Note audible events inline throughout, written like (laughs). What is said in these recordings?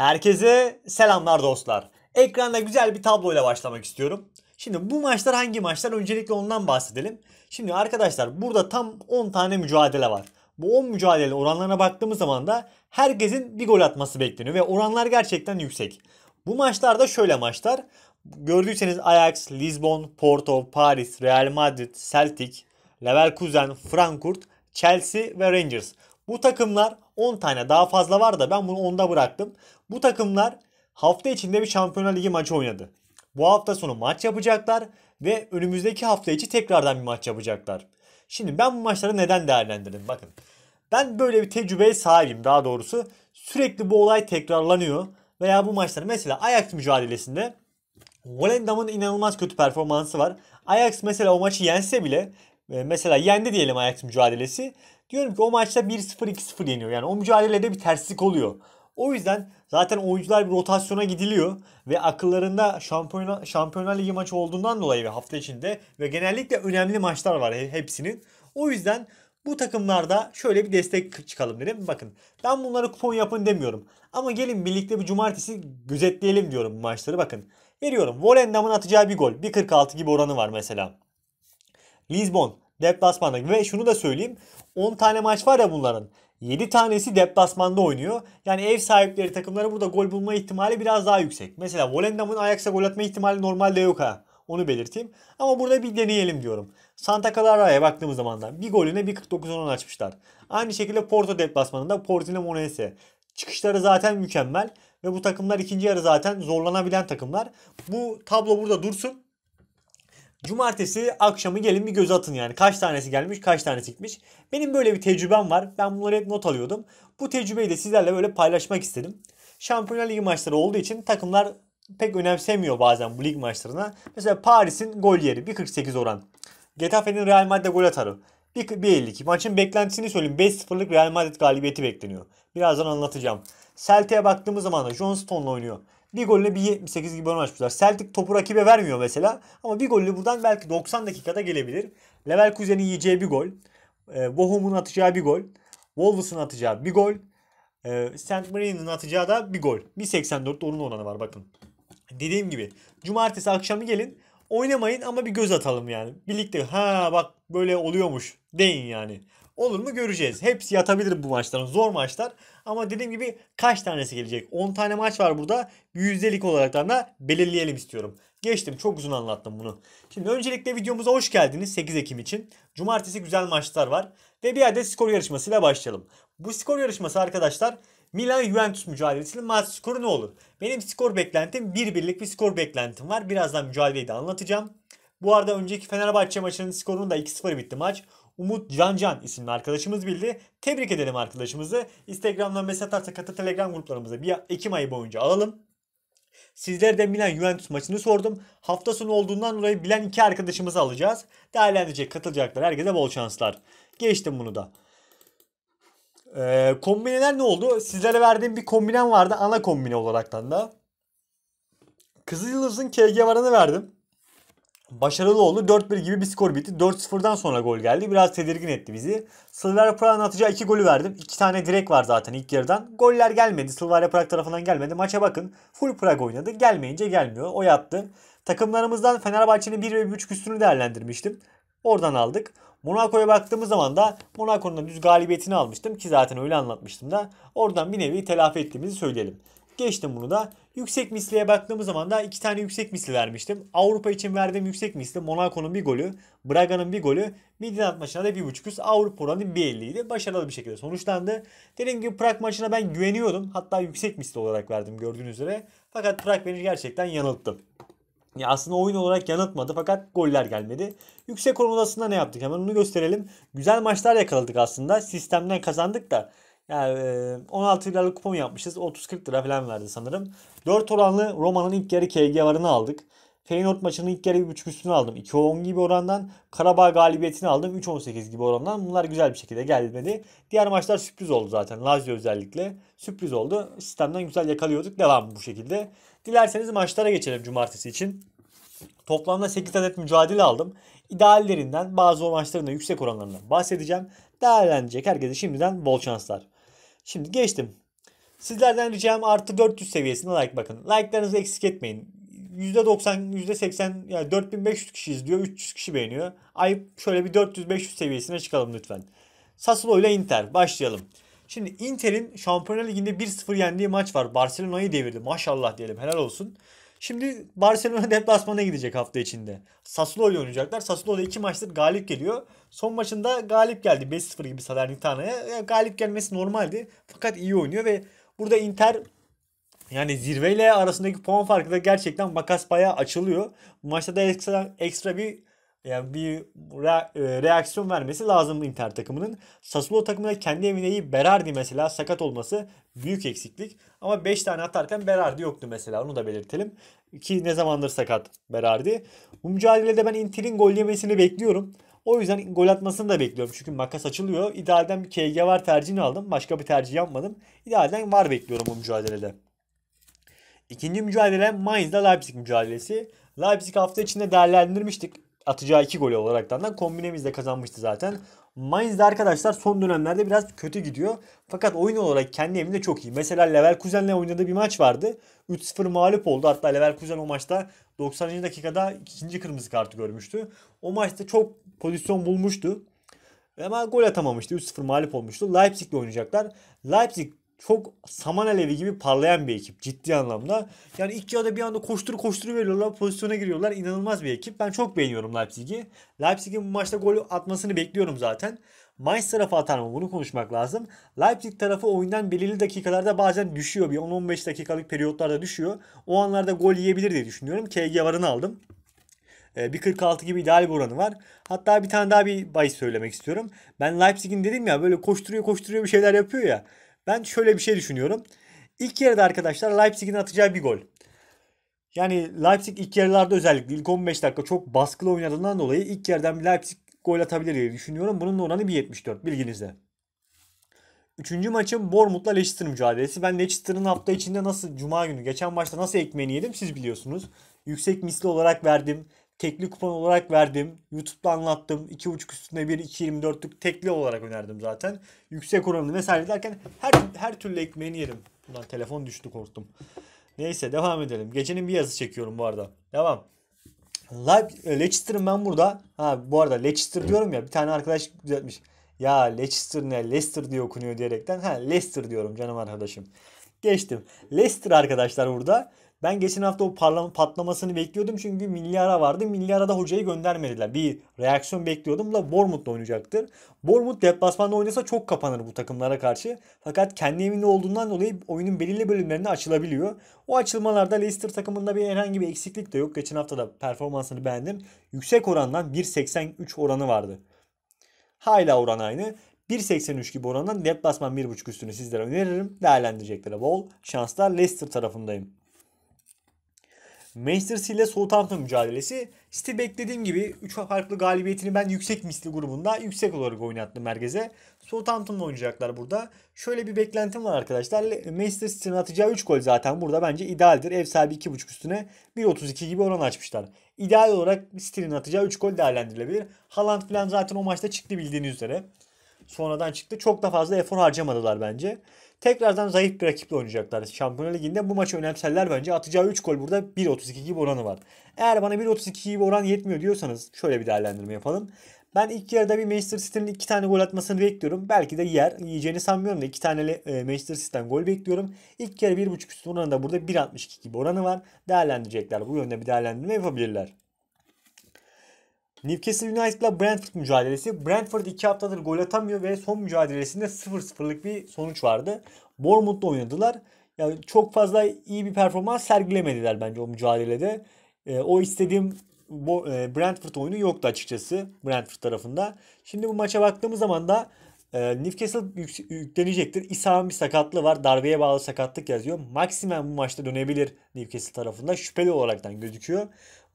Herkese selamlar dostlar. Ekranda güzel bir tabloyla başlamak istiyorum. Şimdi bu maçlar hangi maçlar? Öncelikle ondan bahsedelim. Şimdi arkadaşlar burada tam 10 tane mücadele var. Bu 10 mücadele oranlarına baktığımız zaman da herkesin bir gol atması bekleniyor ve oranlar gerçekten yüksek. Bu maçlarda şöyle maçlar. Gördüyseniz Ajax, Lisbon, Porto, Paris, Real Madrid, Celtic, Leverkusen, Frankfurt, Chelsea ve Rangers. Bu takımlar 10 tane daha fazla var da ben bunu 10'da bıraktım. Bu takımlar hafta içinde bir Şampiyonlar Ligi maçı oynadı. Bu hafta sonu maç yapacaklar ve önümüzdeki hafta içi tekrardan bir maç yapacaklar. Şimdi ben bu maçları neden değerlendirdim? Bakın ben böyle bir tecrübeye sahibim daha doğrusu. Sürekli bu olay tekrarlanıyor. Veya bu maçlar mesela Ajax mücadelesinde Volendam'ın inanılmaz kötü performansı var. Ajax mesela o maçı yense bile ee, mesela yendi diyelim Ajax mücadelesi. Diyorum ki o maçta 1-0 2-0 yeniyor. Yani o mücadelede bir terslik oluyor. O yüzden zaten oyuncular bir rotasyona gidiliyor ve akıllarında şampiyona, şampiyonlar ligi maçı olduğundan dolayı ve hafta içinde ve genellikle önemli maçlar var hepsinin. O yüzden bu takımlarda şöyle bir destek çıkalım dedim. Bakın ben bunları kupon yapın demiyorum. Ama gelin birlikte bir cumartesi gözetleyelim diyorum bu maçları. Bakın veriyorum. Volendam'ın atacağı bir gol. 1.46 gibi oranı var mesela. Lisbon deplasmanda. Ve şunu da söyleyeyim. 10 tane maç var ya bunların. 7 tanesi deplasmanda oynuyor. Yani ev sahipleri takımları burada gol bulma ihtimali biraz daha yüksek. Mesela Volendam'ın Ajax'a gol atma ihtimali normalde yok ha. Onu belirteyim. Ama burada bir deneyelim diyorum. Santa Clara'ya baktığımız zaman da bir golüne bir 49-10 açmışlar. Aynı şekilde Porto deplasmanında Portimonense. Çıkışları zaten mükemmel ve bu takımlar ikinci yarı zaten zorlanabilen takımlar. Bu tablo burada dursun. Cumartesi akşamı gelin bir göz atın yani. Kaç tanesi gelmiş, kaç tanesi gitmiş. Benim böyle bir tecrübem var. Ben bunları hep not alıyordum. Bu tecrübeyi de sizlerle böyle paylaşmak istedim. Şampiyonlar Ligi maçları olduğu için takımlar pek önemsemiyor bazen bu lig maçlarına. Mesela Paris'in gol yeri 1.48 oran. Getafe'nin Real Madrid'e gol atarı. 1.52. Maçın beklentisini söyleyeyim. 5-0'lık Real Madrid galibiyeti bekleniyor. Birazdan anlatacağım. Celta'ya baktığımız zaman da John Stone'la oynuyor bir golle bir 78 gibi oran açmışlar. Celtic topu rakibe vermiyor mesela. Ama bir golle buradan belki 90 dakikada gelebilir. Leverkusen'in yiyeceği bir gol. E, ee, Bochum'un atacağı bir gol. Wolves'un atacağı bir gol. E, ee, St. Marin'in atacağı da bir gol. 1.84'te onun oranı var bakın. Dediğim gibi cumartesi akşamı gelin. Oynamayın ama bir göz atalım yani. Birlikte ha bak böyle oluyormuş deyin yani. Olur mu göreceğiz. Hepsi yatabilir bu maçların. Zor maçlar. Ama dediğim gibi kaç tanesi gelecek? 10 tane maç var burada. Yüzdelik olarak da belirleyelim istiyorum. Geçtim çok uzun anlattım bunu. Şimdi öncelikle videomuza hoş geldiniz 8 Ekim için. Cumartesi güzel maçlar var. Ve bir adet skor yarışmasıyla başlayalım. Bu skor yarışması arkadaşlar Milan Juventus mücadelesinin maç skoru ne olur? Benim skor beklentim bir birlik bir skor beklentim var. Birazdan mücadeleyi de anlatacağım. Bu arada önceki Fenerbahçe maçının skorunu da 2-0 bitti maç. Umut Cancan isimli arkadaşımız bildi. Tebrik edelim arkadaşımızı. Instagram'dan mesaj atarsa katı Telegram gruplarımıza bir Ekim ayı boyunca alalım. Sizlere de Milan Juventus maçını sordum. Hafta sonu olduğundan dolayı bilen iki arkadaşımızı alacağız. Değerlendirecek, katılacaklar. Herkese bol şanslar. Geçtim bunu da. Ee, kombineler ne oldu? Sizlere verdiğim bir kombinem vardı. Ana kombine olaraktan da. Kızılyıldız'ın KG varını verdim başarılı oldu. 4-1 gibi bir skor bitti. 4-0'dan sonra gol geldi. Biraz tedirgin etti bizi. Sılvar Prag'ın atacağı 2 golü verdim. 2 tane direk var zaten ilk yarıdan. Goller gelmedi. Sılvar Prag tarafından gelmedi. Maça bakın. Full Prag oynadı. Gelmeyince gelmiyor. O yattı. Takımlarımızdan Fenerbahçe'nin 1 ve 1.5 üstünü değerlendirmiştim. Oradan aldık. Monaco'ya baktığımız zaman da Monaco'nun düz galibiyetini almıştım ki zaten öyle anlatmıştım da. Oradan bir nevi telafi ettiğimizi söyleyelim. Geçtim bunu da. Yüksek misliye baktığımız zaman da iki tane yüksek misli vermiştim. Avrupa için verdiğim yüksek misli Monaco'nun bir golü, Braga'nın bir golü, Midland maçına da 1.5 üst Avrupa oranı 1.50 idi. Başarılı bir şekilde sonuçlandı. Dediğim gibi Prag maçına ben güveniyordum. Hatta yüksek misli olarak verdim gördüğünüz üzere. Fakat Prag beni gerçekten yanılttı. Ya aslında oyun olarak yanıltmadı fakat goller gelmedi. Yüksek oran odasında ne yaptık hemen onu gösterelim. Güzel maçlar yakaladık aslında. Sistemden kazandık da yani 16 e, liralık kupon yapmışız. 30-40 lira falan verdi sanırım. 4 oranlı Roma'nın ilk yarı KG varını aldık. Feyenoord maçının ilk yarı 3.5 üstünü aldım. 2.10 gibi orandan. Karabağ galibiyetini aldım. 3.18 gibi orandan. Bunlar güzel bir şekilde gelmedi. Diğer maçlar sürpriz oldu zaten. Lazio özellikle. Sürpriz oldu. Sistemden güzel yakalıyorduk. Devam bu şekilde. Dilerseniz maçlara geçelim cumartesi için. Toplamda 8 adet mücadele aldım. İdeallerinden bazı o maçların da yüksek oranlarından bahsedeceğim. Değerlenecek herkese şimdiden bol şanslar. Şimdi geçtim. Sizlerden ricam artı 400 seviyesinde like bakın. Like'larınızı eksik etmeyin. %90, %80 yani 4500 kişi izliyor, 300 kişi beğeniyor. Ay şöyle bir 400-500 seviyesine çıkalım lütfen. Sassuolo ile Inter başlayalım. Şimdi Inter'in Şampiyonlar Ligi'nde 1-0 yendiği maç var. Barcelona'yı devirdi. Maşallah diyelim. Helal olsun. Şimdi Barcelona (laughs) deplasmana gidecek hafta içinde. Sassuolo ile oynayacaklar. Sassuolo iki maçtır galip geliyor. Son maçında galip geldi. 5-0 gibi Salernitana'ya. Galip gelmesi normaldi. Fakat iyi oynuyor ve burada Inter yani zirveyle arasındaki puan farkı da gerçekten makas bayağı açılıyor. Bu maçta da ekstra, ekstra bir yani bir re- e, reaksiyon vermesi lazım Inter takımının. Sassuolo takımına kendi evine iyi Berardi mesela sakat olması büyük eksiklik. Ama 5 tane atarken Berardi yoktu mesela onu da belirtelim. Ki ne zamandır sakat Berardi. Bu mücadelede ben Inter'in gol yemesini bekliyorum. O yüzden gol atmasını da bekliyorum. Çünkü makas açılıyor. İdealden bir KG var tercihini aldım. Başka bir tercih yapmadım. İdealden var bekliyorum bu mücadelede. İkinci mücadele Mainz'da Leipzig mücadelesi. Leipzig hafta içinde değerlendirmiştik atacağı iki golü olaraktan da kombinemizle kazanmıştı zaten. Mainz'de arkadaşlar son dönemlerde biraz kötü gidiyor. Fakat oyun olarak kendi evinde çok iyi. Mesela Leverkusen'le oynadığı bir maç vardı. 3-0 mağlup oldu. Hatta Leverkusen o maçta 90. dakikada ikinci kırmızı kartı görmüştü. O maçta çok pozisyon bulmuştu. Ama gol atamamıştı. 3-0 mağlup olmuştu. Leipzig'le oynayacaklar. Leipzig çok saman alevi gibi parlayan bir ekip ciddi anlamda. Yani ilk yarıda bir anda koştur koştur veriyorlar, pozisyona giriyorlar. İnanılmaz bir ekip. Ben çok beğeniyorum Leipzig'i. Leipzig'in bu maçta gol atmasını bekliyorum zaten. Mainz tarafı atar mı? Bunu konuşmak lazım. Leipzig tarafı oyundan belirli dakikalarda bazen düşüyor. Bir 10-15 dakikalık periyotlarda düşüyor. O anlarda gol yiyebilir diye düşünüyorum. KG varını aldım. Ee, bir 46 gibi ideal bir oranı var. Hatta bir tane daha bir bahis söylemek istiyorum. Ben Leipzig'in dedim ya böyle koşturuyor koşturuyor bir şeyler yapıyor ya. Ben şöyle bir şey düşünüyorum. İlk yarıda arkadaşlar Leipzig'in atacağı bir gol. Yani Leipzig ilk yarılarda özellikle ilk 15 dakika çok baskılı oynadığından dolayı ilk yerden Leipzig gol atabilir diye düşünüyorum. Bunun da oranı 1.74 bilginizde. Üçüncü maçım Bournemouth'la Leicester mücadelesi. Ben Leicester'ın hafta içinde nasıl, cuma günü geçen maçta nasıl ekmeğini yedim siz biliyorsunuz. Yüksek misli olarak verdim tekli kupon olarak verdim. YouTube'da anlattım. 2.5 üstüne 1, 2.24'lük tekli olarak önerdim zaten. Yüksek oranlı vesaire derken her, her türlü ekmeğini yerim. Ulan telefon düştü korktum. Neyse devam edelim. Gecenin bir yazı çekiyorum bu arada. Devam. E, Leicester'ın ben burada ha bu arada Leicester diyorum ya bir tane arkadaş düzeltmiş. Ya Leicester ne Leicester diye okunuyor diyerekten ha Leicester diyorum canım arkadaşım. Geçtim. Leicester arkadaşlar burada. Ben geçen hafta o parlama, patlamasını bekliyordum çünkü milyara vardı. Milyara da hocayı göndermediler. Bir reaksiyon bekliyordum Bu da Bournemouth'la oynayacaktır. Bournemouth deplasmanda oynasa çok kapanır bu takımlara karşı. Fakat kendi evinde olduğundan dolayı oyunun belirli bölümlerinde açılabiliyor. O açılmalarda Leicester takımında bir herhangi bir eksiklik de yok. Geçen hafta da performansını beğendim. Yüksek orandan 1.83 oranı vardı. Hala oran aynı. 1.83 gibi orandan deplasman 1.5 üstünü sizlere öneririm. Değerlendireceklere bol şanslar Leicester tarafındayım. Manchester City ile Southampton mücadelesi. City beklediğim gibi 3 farklı galibiyetini ben yüksek misli grubunda yüksek olarak oynattım merkeze. Southampton'la oynayacaklar burada. Şöyle bir beklentim var arkadaşlar. Manchester City'nin atacağı 3 gol zaten burada bence idealdir. Ev sahibi 2.5 üstüne 1.32 gibi oran açmışlar. İdeal olarak City'nin atacağı 3 gol değerlendirilebilir. Haaland falan zaten o maçta çıktı bildiğiniz üzere sonradan çıktı. Çok da fazla efor harcamadılar bence. Tekrardan zayıf bir rakiple oynayacaklar. Şampiyonlar Ligi'nde bu maçı önemserler bence. Atacağı 3 gol burada 1.32 gibi oranı var. Eğer bana 1.32 gibi oran yetmiyor diyorsanız şöyle bir değerlendirme yapalım. Ben ilk yarıda bir Manchester City'nin 2 tane gol atmasını bekliyorum. Belki de yer. Yiyeceğini sanmıyorum da 2 tane e, Manchester City'den gol bekliyorum. İlk yarı 1.5 üstü oranında burada 1.62 gibi oranı var. Değerlendirecekler. Bu yönde bir değerlendirme yapabilirler. Newcastle United'la Brentford mücadelesi. Brentford 2 haftadır gol atamıyor ve son mücadelesinde 0-0'lık bir sonuç vardı. Bournemouth'la oynadılar. Yani çok fazla iyi bir performans sergilemediler bence o mücadelede. E, o istediğim e, Brentford oyunu yoktu açıkçası Brentford tarafında. Şimdi bu maça baktığımız zaman da e, Newcastle yük, yüklenecektir. İsa'nın bir sakatlığı var. Darbeye bağlı sakatlık yazıyor. Maximen bu maçta dönebilir Newcastle tarafında. Şüpheli olaraktan gözüküyor.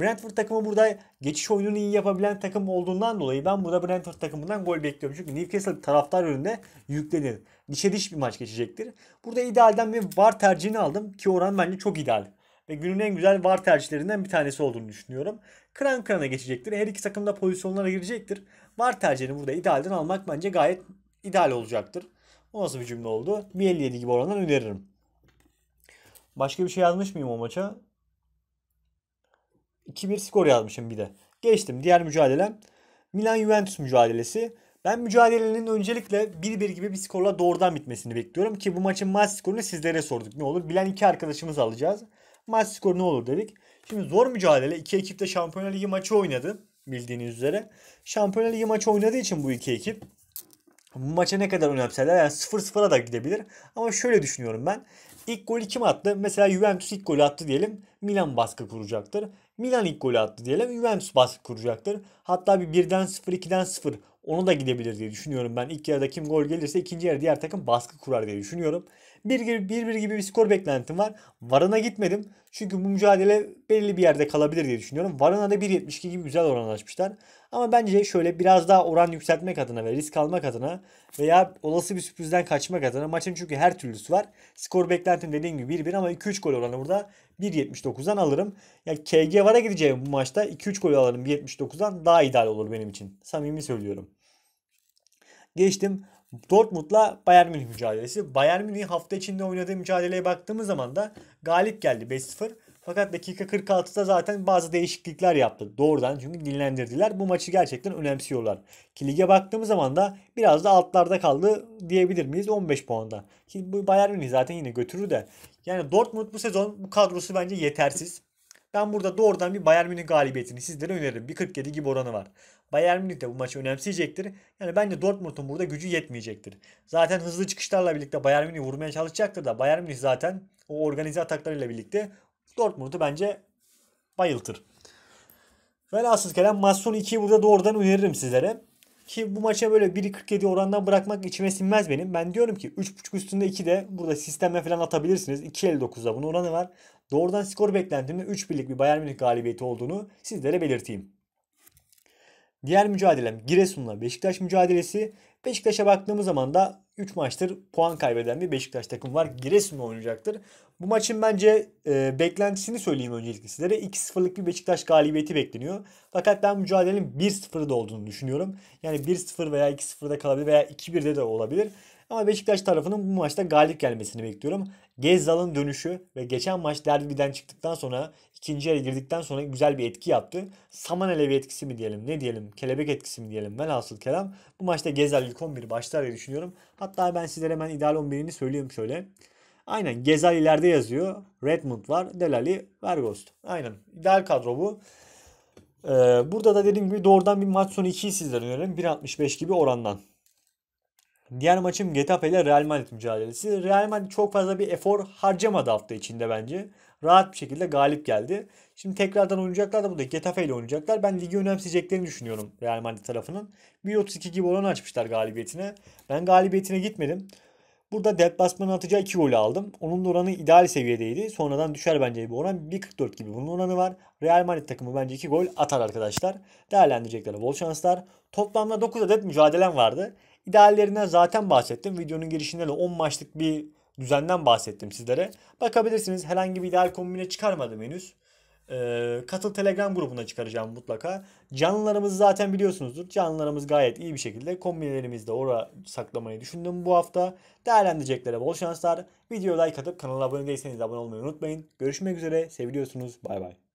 Brentford takımı burada geçiş oyununu iyi yapabilen takım olduğundan dolayı ben burada Brentford takımından gol bekliyorum. Çünkü Newcastle taraftar önünde yüklenir. Dişe diş bir maç geçecektir. Burada idealden bir VAR tercihini aldım ki oran bence çok ideal. Ve günün en güzel VAR tercihlerinden bir tanesi olduğunu düşünüyorum. Kran kırana geçecektir. Her iki takım da pozisyonlara girecektir. VAR tercihini burada idealden almak bence gayet ideal olacaktır. Bu nasıl bir cümle oldu? 1.57 gibi orandan öneririm. Başka bir şey yazmış mıyım o maça? 2-1 skor yazmışım bir de. Geçtim. Diğer mücadelem Milan-Juventus mücadelesi. Ben mücadelenin öncelikle 1-1 gibi bir skorla doğrudan bitmesini bekliyorum. Ki bu maçın maç skorunu sizlere sorduk. Ne olur? Bilen iki arkadaşımız alacağız. Maç skoru ne olur dedik. Şimdi zor mücadele. İki ekip de Şampiyonlar Ligi maçı oynadı. Bildiğiniz üzere. Şampiyonlar Ligi maçı oynadığı için bu iki ekip bu maça ne kadar önemserler? Yani 0-0'a da gidebilir. Ama şöyle düşünüyorum ben. İlk golü kim attı? Mesela Juventus ilk golü attı diyelim. Milan baskı kuracaktır. Milan ilk golü attı diyelim. Juventus baskı kuracaktır. Hatta bir 1'den 0, 2'den 0 onu da gidebilir diye düşünüyorum ben. İlk yarıda kim gol gelirse ikinci yarı diğer takım baskı kurar diye düşünüyorum. 1 gibi 1 1 gibi bir skor beklentim var. varana gitmedim. Çünkü bu mücadele belli bir yerde kalabilir diye düşünüyorum. varana da 1.72 gibi güzel oran açmışlar Ama bence şöyle biraz daha oran yükseltmek adına ve risk almak adına veya olası bir sürprizden kaçmak adına maçın çünkü her türlüsü var. Skor beklentim dediğim gibi 1-1 ama 2-3 gol oranı burada 1.79'dan alırım. Yani KG vara gideceğim bu maçta 2-3 gol alırım 1.79'dan daha ideal olur benim için. Samimi söylüyorum. Geçtim Dortmund'la Bayern Münih mücadelesi. Bayern Münih hafta içinde oynadığı mücadeleye baktığımız zaman da galip geldi 5-0. Fakat dakika 46'da zaten bazı değişiklikler yaptı. Doğrudan çünkü dinlendirdiler. Bu maçı gerçekten önemsiyorlar. Ki lige baktığımız zaman da biraz da altlarda kaldı diyebilir miyiz 15 puanda. Ki bu Bayern Münih zaten yine götürür de. Yani Dortmund bu sezon bu kadrosu bence yetersiz. Ben burada doğrudan bir Bayern Münih galibiyetini sizlere öneririm. Bir 47 gibi oranı var. Bayern Münih de bu maçı önemseyecektir. Yani bence Dortmund'un burada gücü yetmeyecektir. Zaten hızlı çıkışlarla birlikte Bayern Münih vurmaya çalışacaktır da Bayern Münih zaten o organize ataklarıyla birlikte Dortmund'u bence bayıltır. Velhasıl kelam maç sonu 2'yi burada doğrudan öneririm sizlere. Ki bu maça böyle 1.47 orandan bırakmak içime sinmez benim. Ben diyorum ki 3.5 üstünde 2 de burada sisteme falan atabilirsiniz. 2.59'da bunun oranı var doğrudan skor beklentimde 3 birlik bir Bayern Münih galibiyeti olduğunu sizlere belirteyim. Diğer mücadelem Giresun'la Beşiktaş mücadelesi. Beşiktaş'a baktığımız zaman da 3 maçtır puan kaybeden bir Beşiktaş takım var. Giresun'la oynayacaktır. Bu maçın bence e, beklentisini söyleyeyim öncelikle sizlere. 2-0'lık bir Beşiktaş galibiyeti bekleniyor. Fakat ben mücadelenin 1-0'da olduğunu düşünüyorum. Yani 1-0 veya 2-0'da kalabilir veya 2-1'de de olabilir. Ama Beşiktaş tarafının bu maçta galip gelmesini bekliyorum. Gezzal'ın dönüşü ve geçen maç derbiden çıktıktan sonra ikinci yere girdikten sonra güzel bir etki yaptı. Saman elevi etkisi mi diyelim ne diyelim kelebek etkisi mi diyelim velhasıl kelam. Bu maçta Gezzal ilk 11 başlar diye düşünüyorum. Hatta ben sizlere hemen ideal 11'ini söyleyeyim şöyle. Aynen Gezal ileride yazıyor. Redmond var. Delali, Vergost. Aynen. İdeal kadro bu. Ee, burada da dediğim gibi doğrudan bir maç sonu 2'yi sizlere önerim. 1.65 gibi orandan. Diğer maçım Getafe ile Real Madrid mücadelesi. Real Madrid çok fazla bir efor harcamadı hafta içinde bence. Rahat bir şekilde galip geldi. Şimdi tekrardan oynayacaklar da burada Getafe ile oynayacaklar. Ben ligi önemseyeceklerini düşünüyorum Real Madrid tarafının. 1.32 gibi olanı açmışlar galibiyetine. Ben galibiyetine gitmedim. Burada deplasmanı atacağı 2 golü aldım. Onun da oranı ideal seviyedeydi. Sonradan düşer bence bu oran. 1.44 gibi bunun oranı var. Real Madrid takımı bence 2 gol atar arkadaşlar. Değerlendirecekleri bol şanslar. Toplamda 9 adet mücadelem vardı. İdeallerinden zaten bahsettim. Videonun girişinde de 10 maçlık bir düzenden bahsettim sizlere. Bakabilirsiniz herhangi bir ideal kombine çıkarmadım henüz. Ee, katıl Telegram grubuna çıkaracağım mutlaka. Canlılarımızı zaten biliyorsunuzdur. Canlılarımız gayet iyi bir şekilde. Kombinelerimizi de oraya saklamayı düşündüm bu hafta. Değerlendireceklere bol şanslar. Videoya like atıp kanala abone değilseniz abone olmayı unutmayın. Görüşmek üzere. Seviliyorsunuz. Bay bay.